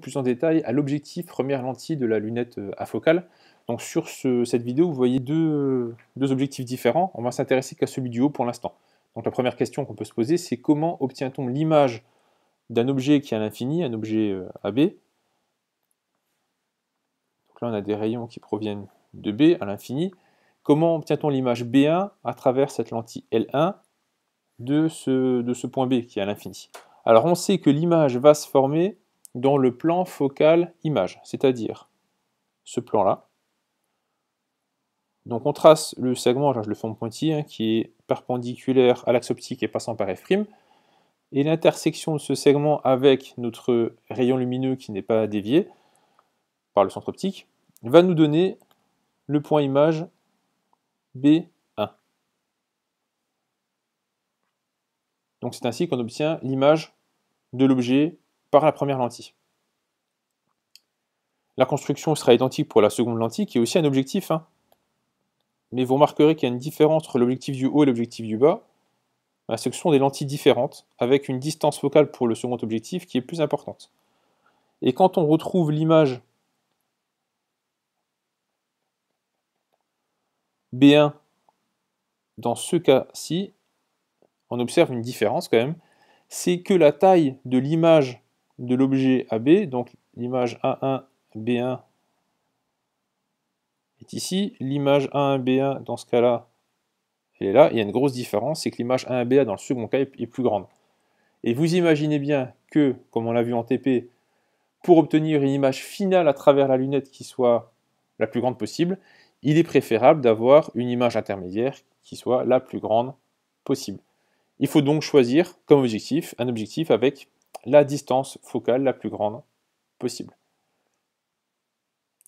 plus en détail à l'objectif première lentille de la lunette à euh, focale. Donc sur cette vidéo, vous voyez deux, objectifs différents. On va s'intéresser qu'à celui du haut pour l'instant. Donc la première question qu'on peut se poser, c'est comment obtient-on l'image d'un objet qui est à l'infini, un objet euh, AB. Donc là, on a des rayons qui proviennent de B à l'infini. Comment obtient-on l'image B1 à travers cette lentille L1 de ce, de ce point B qui est à l'infini Alors on sait que l'image va se former dans le plan focal image, c'est-à-dire ce plan-là. Donc on trace le segment, je le fais en pointillé, hein, qui est perpendiculaire à l'axe optique et passant par F', et l'intersection de ce segment avec notre rayon lumineux qui n'est pas dévié par le centre optique, va nous donner le point image B1. Donc c'est ainsi qu'on obtient l'image de l'objet la première lentille. La construction sera identique pour la seconde lentille qui est aussi un objectif. Hein. Mais vous remarquerez qu'il y a une différence entre l'objectif du haut et l'objectif du bas. La bah, ce sont des lentilles différentes avec une distance focale pour le second objectif qui est plus importante. Et quand on retrouve l'image B1 dans ce cas-ci, on observe une différence quand même, c'est que la taille de l'image de l'objet AB, donc l'image A1, B1 est ici, l'image A1, B1 dans ce cas-là, elle est là, il y a une grosse différence, c'est que l'image A1, B1 dans le second cas est plus grande. Et vous imaginez bien que, comme on l'a vu en TP, pour obtenir une image finale à travers la lunette qui soit la plus grande possible, il est préférable d'avoir une image intermédiaire qui soit la plus grande possible. Il faut donc choisir comme objectif un objectif avec la distance focale la plus grande possible.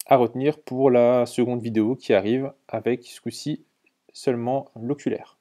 À retenir pour la seconde vidéo qui arrive avec ce coup-ci seulement l'oculaire.